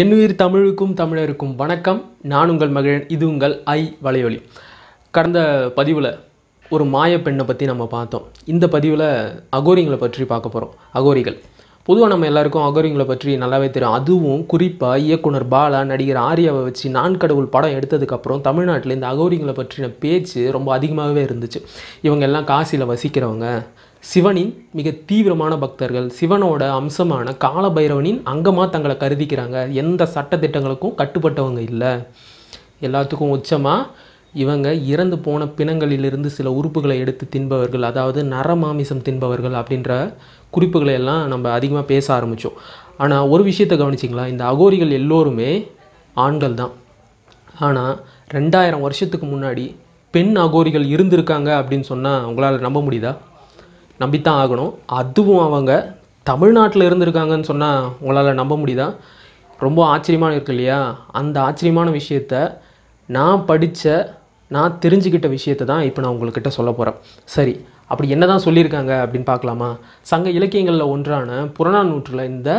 என்னுயிர் தமிழுக்கும் தமிழருக்கும் வணக்கம் நான் உங்கள் மகிழன் இது உங்கள் ஐ வலையொலி கடந்த பதிவில் ஒரு மாய பெண்ணை பற்றி நம்ம பார்த்தோம் இந்த பதிவில் அகோரிங்களை பற்றி பார்க்க போகிறோம் அகோரிகள் பொதுவாக நம்ம எல்லாருக்கும் அகோரிங்களை பற்றி நல்லாவே தெரியும் அதுவும் குறிப்பாக இயக்குனர் பாலா நடிகர் ஆரியாவை வச்சு நான் கடவுள் படம் எடுத்ததுக்கப்புறம் தமிழ்நாட்டில் இந்த அகோரிங்களை பற்றின பேச்சு ரொம்ப அதிகமாகவே இருந்துச்சு இவங்க எல்லாம் காசியில் வசிக்கிறவங்க சிவனின் மிக தீவிரமான பக்தர்கள் சிவனோட அம்சமான காலபைரவனின் அங்கமாக தங்களை கருதிக்கிறாங்க எந்த சட்டத்திட்டங்களுக்கும் கட்டுப்பட்டவங்க இல்லை எல்லாத்துக்கும் உச்சமாக இவங்க இறந்து போன பிணங்களிலிருந்து சில உறுப்புகளை எடுத்து தின்பவர்கள் அதாவது நரமாமிசம் தின்பவர்கள் அப்படின்ற குறிப்புகளை எல்லாம் நம்ம அதிகமாக பேச ஆரம்பித்தோம் ஆனால் ஒரு விஷயத்தை கவனிச்சிங்களா இந்த அகோரிகள் எல்லோருமே ஆண்கள் தான் ஆனால் ரெண்டாயிரம் வருஷத்துக்கு முன்னாடி பெண் அகோரிகள் இருந்திருக்காங்க அப்படின்னு சொன்னால் உங்களால் நம்ப முடியுதா நம்பித்தான் ஆகணும் அதுவும் அவங்க தமிழ்நாட்டில் இருந்திருக்காங்கன்னு சொன்னால் உங்களால் நம்ப முடியுதா ரொம்ப ஆச்சரியமாக இருக்கு இல்லையா அந்த ஆச்சரியமான விஷயத்த நான் படித்த நான் தெரிஞ்சுக்கிட்ட விஷயத்தை தான் இப்போ நான் உங்கள்கிட்ட சொல்ல போகிறேன் சரி அப்படி என்ன தான் சொல்லியிருக்காங்க அப்படின்னு பார்க்கலாமா சங்க இலக்கியங்களில் ஒன்றான நூற்றில் இந்த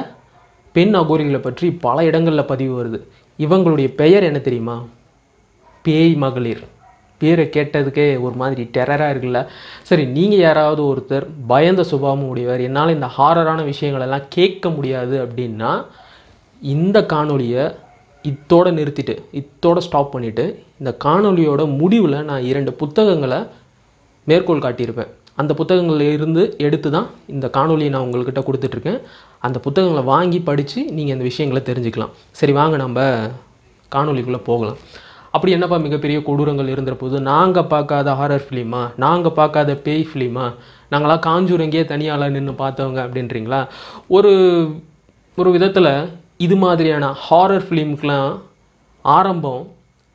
பெண் அகோரிகளை பற்றி பல இடங்களில் பதிவு வருது இவங்களுடைய பெயர் என்ன தெரியுமா பேய் மகளிர் பேரை கேட்டதுக்கே ஒரு மாதிரி டெரராக இருக்குல்ல சரி நீங்கள் யாராவது ஒருத்தர் பயந்த சுபாவம் உடையவர் என்னால் இந்த ஹாரரான விஷயங்களெல்லாம் கேட்க முடியாது அப்படின்னா இந்த காணொலியை இத்தோடு நிறுத்திட்டு இத்தோடு ஸ்டாப் பண்ணிவிட்டு இந்த காணொலியோட முடிவில் நான் இரண்டு புத்தகங்களை மேற்கோள் காட்டியிருப்பேன் அந்த புத்தகங்களில் இருந்து எடுத்து தான் இந்த காணொலியை நான் உங்கள்கிட்ட கொடுத்துட்ருக்கேன் அந்த புத்தகங்களை வாங்கி படித்து நீங்கள் இந்த விஷயங்களை தெரிஞ்சுக்கலாம் சரி வாங்க நம்ம காணொலிக்குள்ளே போகலாம் அப்படி என்னப்பா மிகப்பெரிய கொடூரங்கள் இருந்த போது நாங்கள் பார்க்காத ஹாரர் ஃபிலிமா நாங்கள் பார்க்காத பேய் ஃபிலிமா நாங்களாம் காஞ்சூரங்கேயே தனியாலாம் நின்று பார்த்தவங்க அப்படின்றீங்களா ஒரு ஒரு விதத்தில் இது மாதிரியான ஹாரர் ஃபிலிமுக்கெலாம் ஆரம்பம்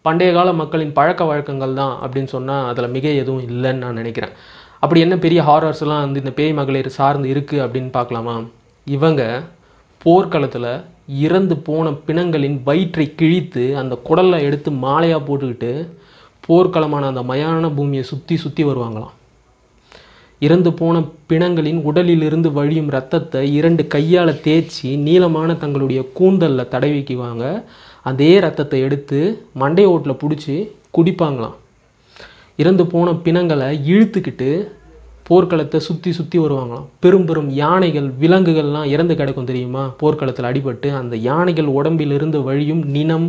பண்டைய கால மக்களின் பழக்க வழக்கங்கள் தான் அப்படின்னு சொன்னால் அதில் மிக எதுவும் இல்லைன்னு நான் நினைக்கிறேன் அப்படி என்ன பெரிய ஹாரர்ஸ்லாம் வந்து இந்த பேய் மகளிர் சார்ந்து இருக்குது அப்படின்னு பார்க்கலாமா இவங்க போர்க்களத்தில் இறந்து போன பிணங்களின் வயிற்றை கிழித்து அந்த குடலை எடுத்து மாலையாக போட்டுக்கிட்டு போர்க்களமான அந்த மயான பூமியை சுற்றி சுற்றி வருவாங்களாம் இறந்து போன பிணங்களின் உடலிலிருந்து வழியும் ரத்தத்தை இரண்டு கையால் தேய்ச்சி நீளமான தங்களுடைய கூந்தலில் தடவிக்குவாங்க அதே ரத்தத்தை எடுத்து மண்டை ஓட்டில் பிடிச்சி குடிப்பாங்களாம் இறந்து போன பிணங்களை இழுத்துக்கிட்டு போர்க்களத்தை சுற்றி சுற்றி வருவாங்களாம் பெரும் பெரும் யானைகள் விலங்குகள்லாம் இறந்து கிடக்கும் தெரியுமா போர்க்களத்தில் அடிபட்டு அந்த யானைகள் உடம்பில் இருந்த வழியும் நினம்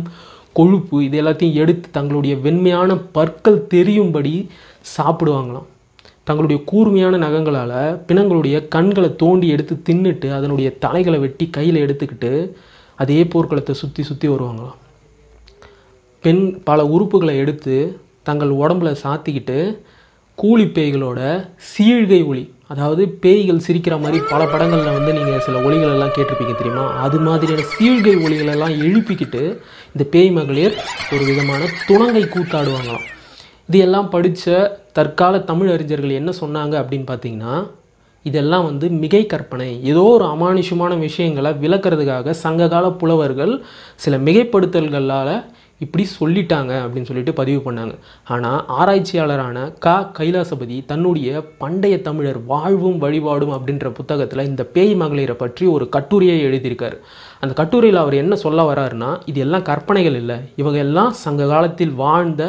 கொழுப்பு இது எல்லாத்தையும் எடுத்து தங்களுடைய வெண்மையான பற்கள் தெரியும்படி சாப்பிடுவாங்களாம் தங்களுடைய கூர்மையான நகங்களால் பிணங்களுடைய கண்களை தோண்டி எடுத்து தின்னுட்டு அதனுடைய தலைகளை வெட்டி கையில் எடுத்துக்கிட்டு அதே போர்க்களத்தை சுற்றி சுற்றி வருவாங்களாம் பெண் பல உறுப்புகளை எடுத்து தங்கள் உடம்புல சாத்திக்கிட்டு கூலி பேய்களோட சீழ்கை ஒளி அதாவது பேய்கள் சிரிக்கிற மாதிரி பல படங்களில் வந்து நீங்கள் சில ஒளிகளெல்லாம் கேட்டிருப்பீங்க தெரியுமா அது மாதிரியான சீழ்கை ஒளிகளெல்லாம் எழுப்பிக்கிட்டு இந்த பேய் மகளிர் ஒரு விதமான துணங்கை கூத்தாடுவாங்களாம் இது எல்லாம் படித்த தற்கால தமிழ் அறிஞர்கள் என்ன சொன்னாங்க அப்படின்னு பார்த்தீங்கன்னா இதெல்லாம் வந்து மிகை கற்பனை ஏதோ ஒரு அமானுஷமான விஷயங்களை விளக்கிறதுக்காக சங்ககால புலவர்கள் சில மிகைப்படுத்தல்களால் இப்படி சொல்லிட்டாங்க அப்படின்னு சொல்லிட்டு பதிவு பண்ணாங்க ஆனால் ஆராய்ச்சியாளரான க கைலாசபதி தன்னுடைய பண்டைய தமிழர் வாழ்வும் வழிபாடும் அப்படின்ற புத்தகத்தில் இந்த பேய் மகளிரை பற்றி ஒரு கட்டுரையை எழுதியிருக்காரு அந்த கட்டுரையில் அவர் என்ன சொல்ல வராருன்னா இது எல்லாம் கற்பனைகள் இல்லை இவங்க எல்லாம் சங்க காலத்தில் வாழ்ந்த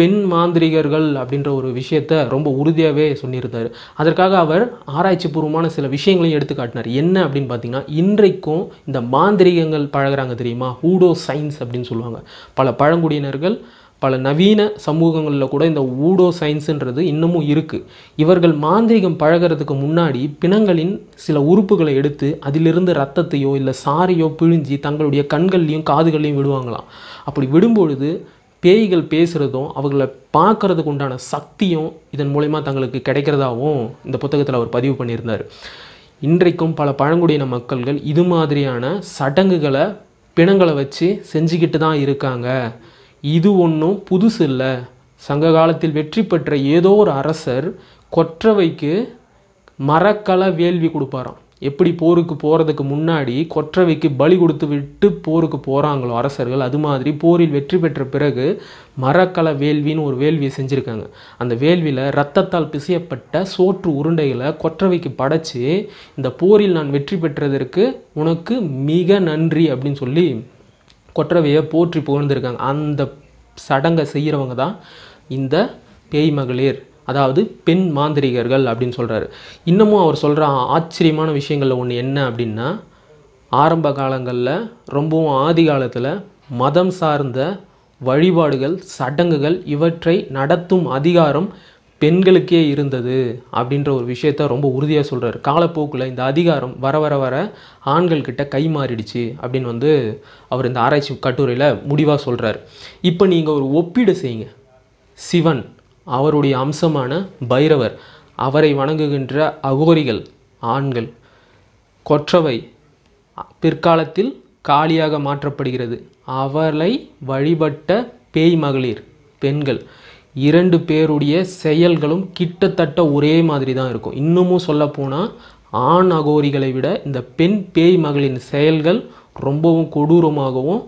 பெண் மாந்திரிகர்கள் அப்படின்ற ஒரு விஷயத்த ரொம்ப உறுதியாகவே சொல்லியிருந்தார் அதற்காக அவர் ஆராய்ச்சி பூர்வமான சில விஷயங்களையும் எடுத்து காட்டினார் என்ன அப்படின்னு பார்த்தீங்கன்னா இன்றைக்கும் இந்த மாந்திரிகங்கள் பழகிறாங்க தெரியுமா ஊடோ சயின்ஸ் அப்படின்னு சொல்லுவாங்க பல பழங்குடியினர்கள் பல நவீன சமூகங்களில் கூட இந்த ஊடோ சயின்ஸுன்றது இன்னமும் இருக்குது இவர்கள் மாந்திரிகம் பழகிறதுக்கு முன்னாடி பிணங்களின் சில உறுப்புகளை எடுத்து அதிலிருந்து ரத்தத்தையோ இல்லை சாரையோ பிழிஞ்சி தங்களுடைய கண்கள்லையும் காதுகள்லையும் விடுவாங்களாம் அப்படி விடும்பொழுது பேய்கள் பேசுகிறதும் அவங்கள பார்க்குறதுக்கு உண்டான சக்தியும் இதன் மூலயமா தங்களுக்கு கிடைக்கிறதாகவும் இந்த புத்தகத்தில் அவர் பதிவு பண்ணியிருந்தார் இன்றைக்கும் பல பழங்குடியின மக்கள்கள் இது மாதிரியான சடங்குகளை பிணங்களை வச்சு செஞ்சுக்கிட்டு தான் இருக்காங்க இது ஒன்றும் புதுசு இல்லை சங்க காலத்தில் வெற்றி பெற்ற ஏதோ ஒரு அரசர் கொற்றவைக்கு மரக்கலை வேள்வி கொடுப்பாராம் எப்படி போருக்கு போகிறதுக்கு முன்னாடி கொற்றவைக்கு பலி கொடுத்து விட்டு போருக்கு போகிறாங்களோ அரசர்கள் அது மாதிரி போரில் வெற்றி பெற்ற பிறகு மரக்கல வேள்வின்னு ஒரு வேள்வியை செஞ்சுருக்காங்க அந்த வேள்வியில் ரத்தத்தால் பிசையப்பட்ட சோற்று உருண்டைகளை கொற்றவைக்கு படைச்சி இந்த போரில் நான் வெற்றி பெற்றதற்கு உனக்கு மிக நன்றி அப்படின்னு சொல்லி கொற்றவையை போற்றி புகழ்ந்துருக்காங்க அந்த சடங்கை செய்கிறவங்க தான் இந்த பேய் மகளிர் அதாவது பெண் மாந்திரிகர்கள் அப்படின்னு சொல்கிறாரு இன்னமும் அவர் சொல்கிற ஆச்சரியமான விஷயங்களில் ஒன்று என்ன அப்படின்னா ஆரம்ப காலங்களில் ரொம்பவும் ஆதி காலத்தில் மதம் சார்ந்த வழிபாடுகள் சடங்குகள் இவற்றை நடத்தும் அதிகாரம் பெண்களுக்கே இருந்தது அப்படின்ற ஒரு விஷயத்த ரொம்ப உறுதியாக சொல்கிறார் காலப்போக்கில் இந்த அதிகாரம் வர வர வர ஆண்கள்கிட்ட கை மாறிடுச்சு அப்படின்னு வந்து அவர் இந்த ஆராய்ச்சி கட்டுரையில் முடிவாக சொல்கிறார் இப்போ நீங்கள் ஒரு ஒப்பீடு செய்யுங்க சிவன் அவருடைய அம்சமான பைரவர் அவரை வணங்குகின்ற அகோரிகள் ஆண்கள் கொற்றவை பிற்காலத்தில் காலியாக மாற்றப்படுகிறது அவளை வழிபட்ட பேய் மகளிர் பெண்கள் இரண்டு பேருடைய செயல்களும் கிட்டத்தட்ட ஒரே மாதிரி தான் இருக்கும் இன்னமும் சொல்லப்போனால் ஆண் அகோரிகளை விட இந்த பெண் பேய் மகளின் செயல்கள் ரொம்பவும் கொடூரமாகவும்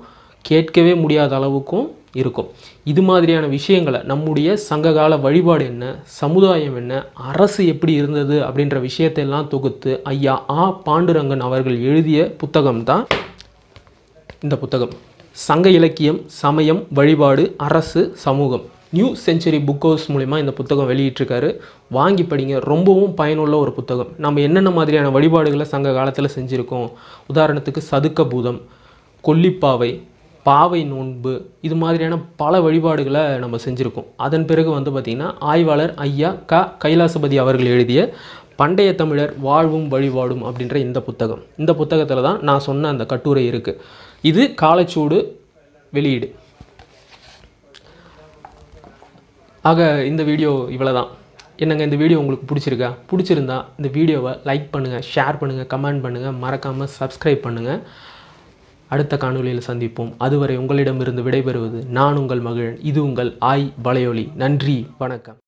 கேட்கவே முடியாத அளவுக்கும் இருக்கும் இது மாதிரியான விஷயங்களை நம்முடைய சங்ககால வழிபாடு என்ன சமுதாயம் என்ன அரசு எப்படி இருந்தது அப்படின்ற விஷயத்தையெல்லாம் தொகுத்து ஐயா ஆ பாண்டுரங்கன் அவர்கள் எழுதிய புத்தகம்தான் இந்த புத்தகம் சங்க இலக்கியம் சமயம் வழிபாடு அரசு சமூகம் நியூ செஞ்சுரி புக் ஹவுஸ் மூலிமா இந்த புத்தகம் வெளியிட்டிருக்காரு வாங்கி படிங்க ரொம்பவும் பயனுள்ள ஒரு புத்தகம் நம்ம என்னென்ன மாதிரியான வழிபாடுகளை சங்க காலத்தில் செஞ்சுருக்கோம் உதாரணத்துக்கு சதுக்க பூதம் கொல்லிப்பாவை பாவை நோன்பு இது மாதிரியான பல வழிபாடுகளை நம்ம செஞ்சுருக்கோம் அதன் பிறகு வந்து பார்த்திங்கன்னா ஆய்வாளர் ஐயா க கைலாசபதி அவர்கள் எழுதிய பண்டைய தமிழர் வாழ்வும் வழிபாடும் அப்படின்ற இந்த புத்தகம் இந்த புத்தகத்தில் தான் நான் சொன்ன அந்த கட்டுரை இருக்குது இது காலச்சூடு வெளியீடு ஆக இந்த வீடியோ இவ்வளோ தான் என்னங்க இந்த வீடியோ உங்களுக்கு பிடிச்சிருக்கா பிடிச்சிருந்தா இந்த வீடியோவை லைக் பண்ணுங்கள் ஷேர் பண்ணுங்கள் கமெண்ட் பண்ணுங்கள் மறக்காமல் சப்ஸ்கிரைப் பண்ணுங்கள் அடுத்த காணொலியில் சந்திப்போம் அதுவரை உங்களிடமிருந்து விடைபெறுவது நான் உங்கள் மகிழன் இது உங்கள் ஆய் வலையொலி நன்றி வணக்கம்